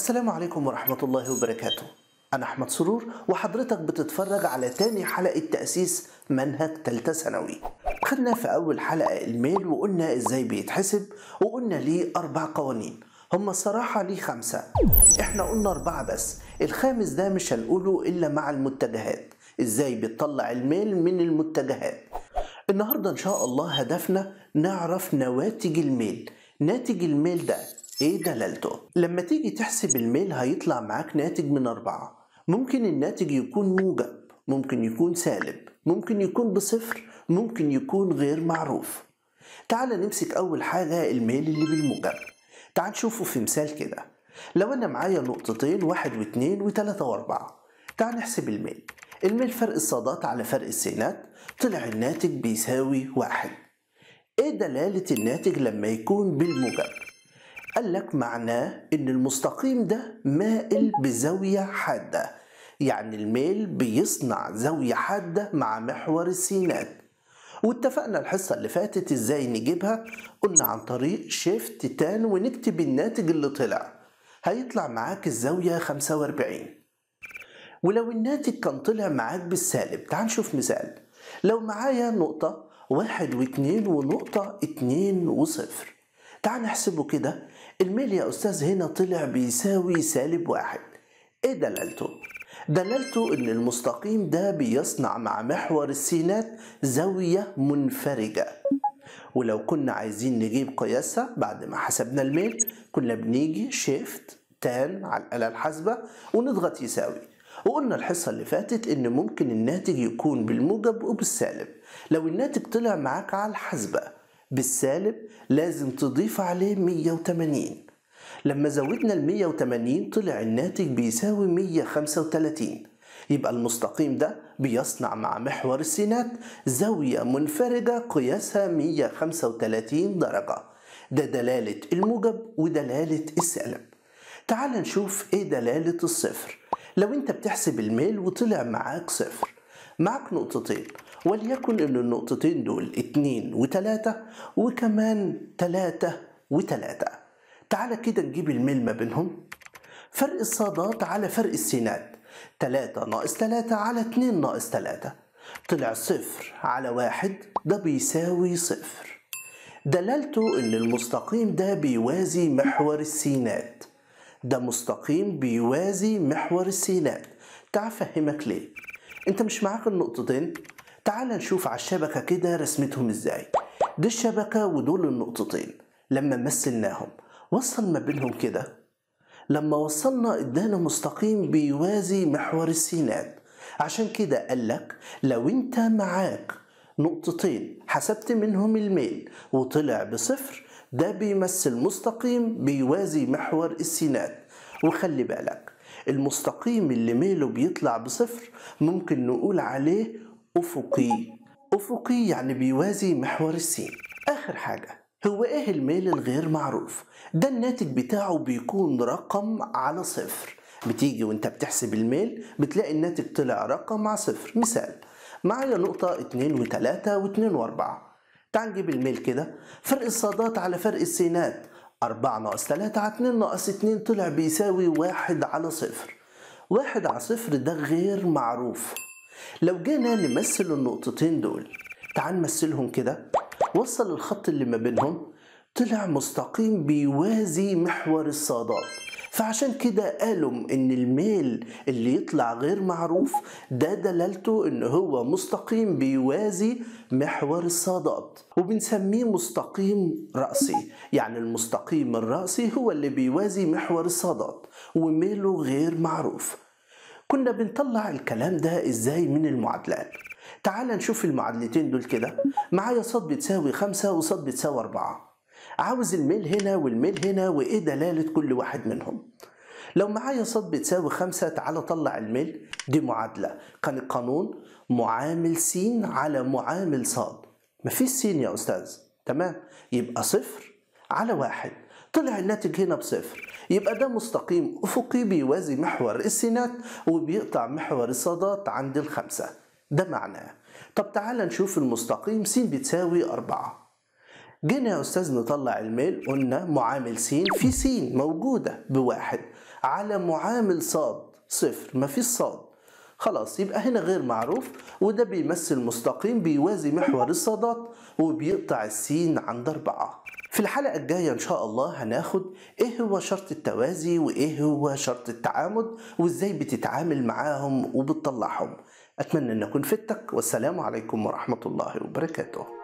السلام عليكم ورحمة الله وبركاته أنا أحمد سرور وحضرتك بتتفرج على تاني حلقة تأسيس منهج تالتة ثانوي خدنا في أول حلقة الميل وقلنا إزاي بيتحسب وقلنا ليه أربع قوانين هما الصراحة ليه خمسة احنا قلنا أربعة بس الخامس ده مش هنقوله إلا مع المتجهات إزاي بتطلع الميل من المتجهات النهاردة إن شاء الله هدفنا نعرف نواتج الميل ناتج الميل ده ايه دلالته؟ لما تيجي تحسب الميل هيطلع معاك ناتج من أربعة ممكن الناتج يكون موجب ممكن يكون سالب ممكن يكون بصفر ممكن يكون غير معروف تعال نمسك أول حاجة الميل اللي بالموجب تعال نشوفه في مثال كده لو أنا معايا نقطتين واحد واتنين وتلاتة وأربعة تعال نحسب الميل الميل فرق الصادات على فرق السينات طلع الناتج بيساوي واحد ايه دلالة الناتج لما يكون بالموجب قال لك معناه ان المستقيم ده مائل بزاوية حادة يعني الميل بيصنع زاوية حادة مع محور السينات واتفقنا الحصة اللي فاتت ازاي نجيبها قلنا عن طريق شيفت تان ونكتب الناتج اللي طلع هيطلع معاك الزاوية 45 ولو الناتج كان طلع معاك بالسالب تعال نشوف مثال لو معايا نقطة واحد واتنين ونقطة اتنين وصفر تعال نحسبه كده الميل يا أستاذ هنا طلع بيساوي سالب واحد إيه دلالته؟ دلالته إن المستقيم ده بيصنع مع محور السينات زاوية منفرجة ولو كنا عايزين نجيب قياسها بعد ما حسبنا الميل كنا بنيجي شيفت تان على الآلة الحاسبة ونضغط يساوي وقلنا الحصة اللي فاتت إن ممكن الناتج يكون بالموجب وبالسالب لو الناتج طلع معاك على الحاسبة بالسالب لازم تضيف عليه 180 لما زودنا ال 180 طلع الناتج بيساوي 135 يبقى المستقيم ده بيصنع مع محور السينات زاوية منفردة قياسها 135 درجة ده دلالة الموجب ودلالة السالب تعال نشوف ايه دلالة الصفر لو انت بتحسب الميل وطلع معاك صفر معاك نقطتين وليكن ان النقطتين دول اتنين وتلاتة وكمان تلاتة وتلاتة تعالى كده نجيب الميل ما بينهم فرق الصادات على فرق السينات تلاتة ناقص تلاتة على اتنين ناقص تلاتة طلع صفر على واحد ده بيساوي صفر دلالته ان المستقيم ده بيوازي محور السينات ده مستقيم بيوازي محور السينات تعال افهمك ليه انت مش معاك النقطتين تعال نشوف على الشبكة كده رسمتهم ازاي دي الشبكة ودول النقطتين لما مثلناهم وصل ما بينهم كده لما وصلنا ادانا مستقيم بيوازي محور السينات عشان كده قالك لو انت معاك نقطتين حسبت منهم الميل وطلع بصفر ده بيمثل مستقيم بيوازي محور السينات وخلي بالك المستقيم اللي ميله بيطلع بصفر ممكن نقول عليه أفقي أفقي يعني بيوازي محور السين آخر حاجة هو إيه الميل الغير معروف ده الناتج بتاعه بيكون رقم على صفر بتيجي وانت بتحسب الميل بتلاقي الناتج طلع رقم مع صفر مثال معايا نقطة 2 و3 و2 و4 تعال نجيب الميل كده فرق الصادات على فرق السينات 4 ناقص 3 على 2 ناقص 2 طلع بيساوي 1 على صفر 1 على صفر ده غير معروف لو جينا نمثل النقطتين دول تعال نمثلهم كده وصل الخط اللي ما بينهم طلع مستقيم بيوازي محور الصادات فعشان كده قالوا ان الميل اللي يطلع غير معروف ده دلالته ان هو مستقيم بيوازي محور الصادات وبنسميه مستقيم رأسي يعني المستقيم الرأسي هو اللي بيوازي محور الصادات وميله غير معروف كنا بنطلع الكلام ده ازاي من المعادلات تعال نشوف المعادلتين دول كده معايا ص بتساوي خمسة وص بتساوي أربعة عاوز الميل هنا والميل هنا وإيه دلالة كل واحد منهم لو معايا ص بتساوي خمسة تعال طلع الميل دي معادلة كان القانون معامل س على معامل ص مفيش س يا أستاذ تمام يبقى صفر على واحد طلع الناتج هنا بصفر يبقى ده مستقيم أفقي بيوازي محور السينات وبيقطع محور الصادات عند الخمسة ده معناه طب تعالى نشوف المستقيم س بتساوي أربعة جينا يا أستاذ نطلع الميل قلنا معامل س في س موجودة بواحد على معامل صاد صفر مفيش صاد خلاص يبقى هنا غير معروف وده بيمثل مستقيم بيوازي محور الصادات وبيقطع السين عند أربعة في الحلقة الجاية إن شاء الله هناخد إيه هو شرط التوازي وإيه هو شرط التعامد وإزاي بتتعامل معاهم وبتطلعهم أتمنى أن أكون فدتك والسلام عليكم ورحمة الله وبركاته